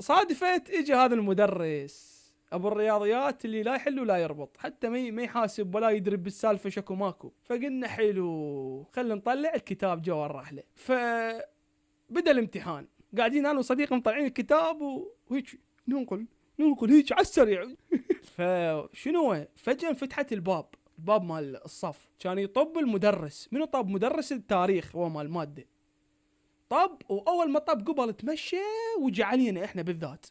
صادفت اجى هذا المدرس ابو الرياضيات اللي لا يحل ولا يربط حتى ما ما يحاسب ولا يدري بالسالفه شكو ماكو فقلنا حلو خلينا نطلع الكتاب جوا الرحله ف بدا الامتحان قاعدين انا وصديقي مطلعين الكتاب وهيك ننقل ننقل هيك على السريع فشنو فجاه انفتحت الباب الباب مال الصف كان يطب المدرس منو طاب مدرس التاريخ هو مال الماده طب واول ما طب قبل تمشى وجا علينا احنا بالذات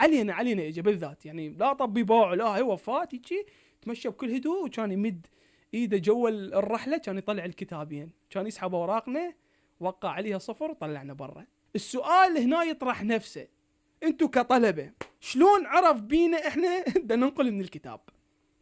علينا علينا اجى بالذات يعني لا طب يباع لا هي وفات هيجي تمشى بكل هدوء وكان يمد ايده جوا الرحله كان يطلع الكتابين يعني. كان يسحب اوراقنا وقع عليها صفر وطلعنا برا السؤال هنا يطرح نفسه انتم كطلبه شلون عرف بينا احنا بدنا ننقل من الكتاب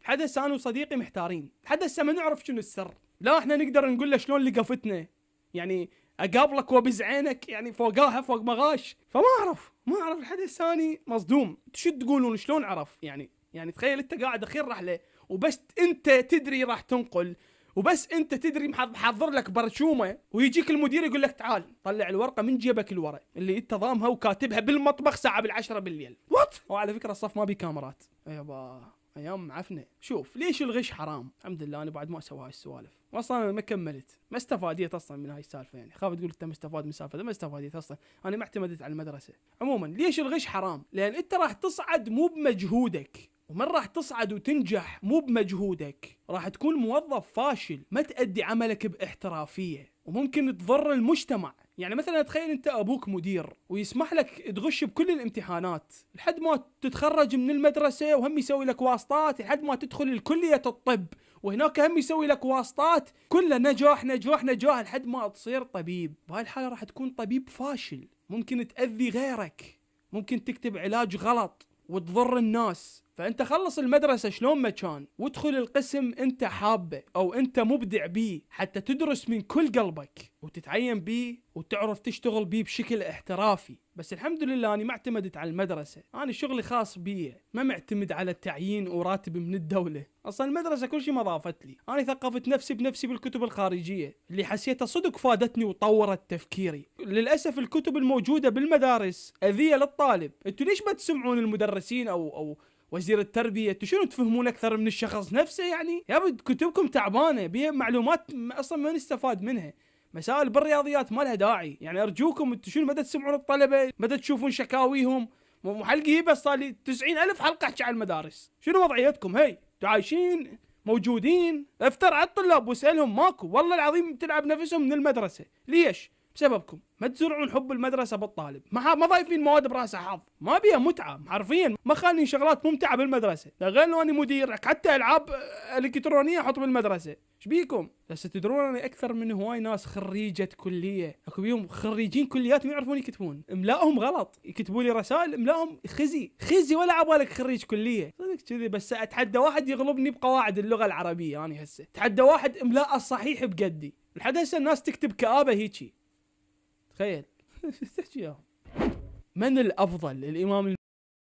حدث انا وصديقي محتارين حدث ما نعرف شنو السر لا احنا نقدر نقول له شلون لقفتنا يعني اقابلك وبزعينك يعني فوقاها فوق مغاش فما اعرف ما اعرف الحد الثاني مصدوم شو تقولون شلون عرف يعني يعني تخيل انت قاعد اخير رحله وبس انت تدري راح تنقل وبس انت تدري محضر لك برشومه ويجيك المدير يقول لك تعال طلع الورقه من جيبك الورق اللي انت ضامها وكاتبها بالمطبخ ساعه بالعشرة بالليل وات وعلى فكره الصف ما بي كاميرات يابا أيوة. ايام معفنه شوف ليش الغش حرام الحمد لله انا بعد ما اسوي هاي السوالف اصلا انا ما كملت ما استفاديت اصلا من هاي السالفه يعني خاف تقول انت مستفاد من السالفه ما استفاديت اصلا انا ما اعتمدت على المدرسه عموما ليش الغش حرام لان انت راح تصعد مو بمجهودك ومن راح تصعد وتنجح مو بمجهودك راح تكون موظف فاشل ما تأدي عملك باحترافيه وممكن تضر المجتمع يعني مثلا تخيل انت ابوك مدير ويسمح لك تغش بكل الامتحانات لحد ما تتخرج من المدرسه وهم يسوي لك واسطات لحد ما تدخل الكليه الطب وهناك هم يسوي لك واسطات كله نجاح نجاح نجاح لحد ما تصير طبيب بهاي الحاله راح تكون طبيب فاشل ممكن تاذي غيرك ممكن تكتب علاج غلط وتضر الناس فانت خلص المدرسه شلون ما كان وادخل القسم انت حابه او انت مبدع بيه حتى تدرس من كل قلبك وتتعين بيه وتعرف تشتغل بيه بشكل احترافي بس الحمد لله انا ما اعتمدت على المدرسه انا شغلي خاص بي ما معتمد على التعيين وراتب من الدوله اصلا المدرسه كل شيء ما ضافت لي انا ثقفت نفسي بنفسي بالكتب الخارجيه اللي حسيتها صدق فادتني وطورت تفكيري للاسف الكتب الموجوده بالمدارس اذيه للطالب انتوا ليش ما تسمعون المدرسين او او وزير التربيه شنو تفهمون اكثر من الشخص نفسه يعني يا كتبكم تعبانه بها معلومات اصلا ما نستفاد منها مسائل بالرياضيات ما لها داعي يعني ارجوكم انتم شنو مدى تسمعون الطلبه مدى تشوفون شكاويهم هي بس صار لي 90000 حلقه احكي على المدارس شنو وضعيتكم هي انتم عايشين موجودين افتر على الطلاب واسالهم ماكو والله العظيم تلعب نفسهم من المدرسه ليش بسببكم ما تزرعون حب المدرسه بالطالب ما ما ضايفين مواد براسها حظ ما بيها متعه حرفيا ما خاني شغلات ممتعه بالمدرسه لا غير لو اني مدير حتى العاب الكترونيه احط بالمدرسه ايش بيكم بس تدرون انا اكثر من هواي ناس خريجه كليه اكو بيهم خريجين كليات ما يعرفون يكتبون املاهم غلط يكتبوا لي رسائل املاهم خزي خزي ولا عبالك خريج كليه صدق كذي بس اتحدى واحد يغلبني بقواعد اللغه العربيه انا يعني هسه اتحدى واحد املاء الصحيح بقدي لحد هسه الناس تكتب كابه هيجي تخيل ايش من الافضل الامام